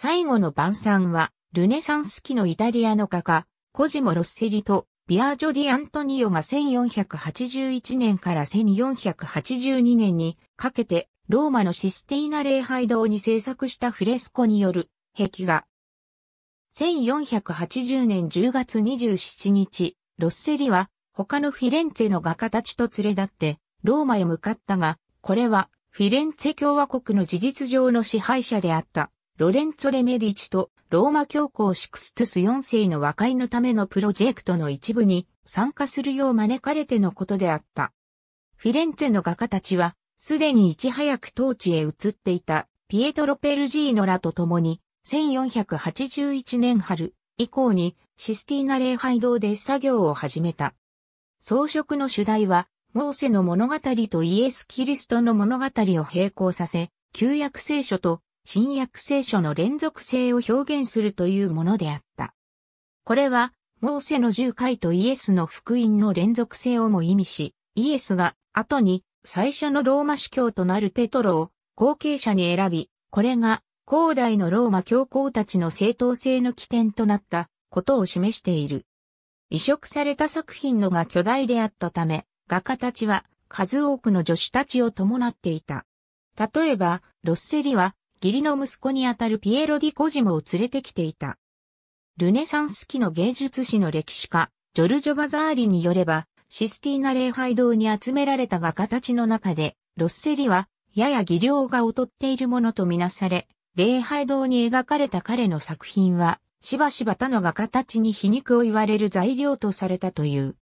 最後の晩餐は、ルネサンス期のイタリアの画家、コジモ・ロッセリと、ビアージョディ・アントニオが1481年から1482年にかけて、ローマのシステイナ礼拝堂に制作したフレスコによる壁画。1480年10月27日、ロッセリは他のフィレンツェの画家たちと連れ立ってローマへ向かったが、これはフィレンツェ共和国の事実上の支配者であったロレンツォ・デ・メディチとローマ教皇シクストゥス4世の和解のためのプロジェクトの一部に参加するよう招かれてのことであった。フィレンツェの画家たちは、すでにいち早く当地へ移っていたピエトロ・ペルジーノらと共に、1481年春以降にシスティーナ礼拝堂で作業を始めた。装飾の主題は、モーセの物語とイエス・キリストの物語を並行させ、旧約聖書と新約聖書の連続性を表現するというものであった。これは、モーセの十回とイエスの福音の連続性をも意味し、イエスが後に最初のローマ司教となるペトロを後継者に選び、これが後代のローマ教皇たちの正当性の起点となったことを示している。移植された作品のが巨大であったため、画家たちは数多くの助手たちを伴っていた。例えば、ロッセリは義理の息子にあたるピエロ・ディ・コジモを連れてきていた。ルネサンス期の芸術史の歴史家、ジョルジョ・バザーリによれば、システィーナ礼拝堂に集められた画家たちの中で、ロッセリは、やや技量が劣っているものとみなされ、礼拝堂に描かれた彼の作品は、しばしば他の画家たちに皮肉を言われる材料とされたという。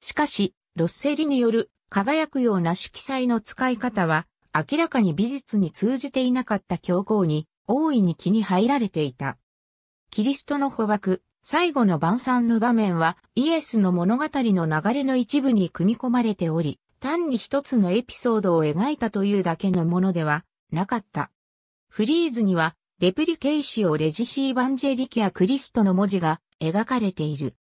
しかし、ロッセリによる輝くような色彩の使い方は、明らかに美術に通じていなかった教皇に大いに気に入られていた。キリストの捕獲、最後の晩餐の場面はイエスの物語の流れの一部に組み込まれており、単に一つのエピソードを描いたというだけのものではなかった。フリーズには、レプリケイシオレジシーバンジェリキアクリストの文字が描かれている。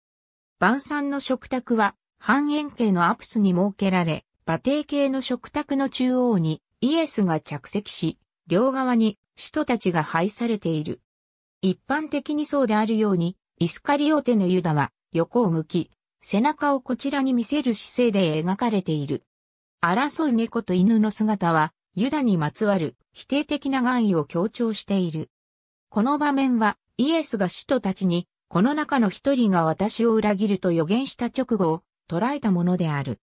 晩餐の食卓は半円形のアプスに設けられ、馬蹄形の食卓の中央にイエスが着席し、両側に使徒たちが配されている。一般的にそうであるように、イスカリオテのユダは横を向き、背中をこちらに見せる姿勢で描かれている。争う猫と犬の姿は、ユダにまつわる否定的な願意を強調している。この場面は、イエスが使徒たちに、この中の一人が私を裏切ると予言した直後を捉えたものである。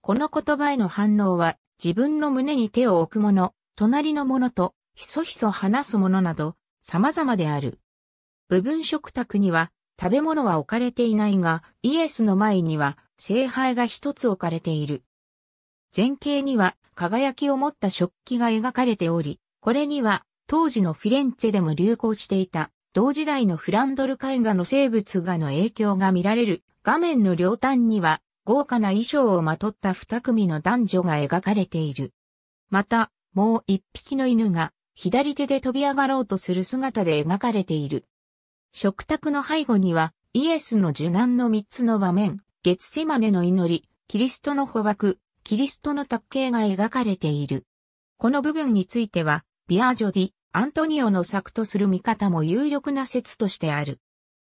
この言葉への反応は自分の胸に手を置くもの、隣のものと、ひそひそ話すものなど、様々である。部分食卓には、食べ物は置かれていないが、イエスの前には、聖杯が一つ置かれている。前景には、輝きを持った食器が描かれており、これには、当時のフィレンツェでも流行していた、同時代のフランドル絵画の生物画の影響が見られる、画面の両端には、豪華な衣装をまとった二組の男女が描かれている。また、もう一匹の犬が左手で飛び上がろうとする姿で描かれている。食卓の背後にはイエスの受難の三つの場面、月セマネの祈り、キリストの捕獲、キリストの卓形が描かれている。この部分については、ビアージョディ、アントニオの作とする見方も有力な説としてある。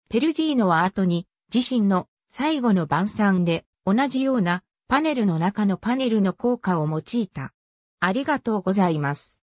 ペルジーノは後に自身の最後の晩餐で同じようなパネルの中のパネルの効果を用いた。ありがとうございます。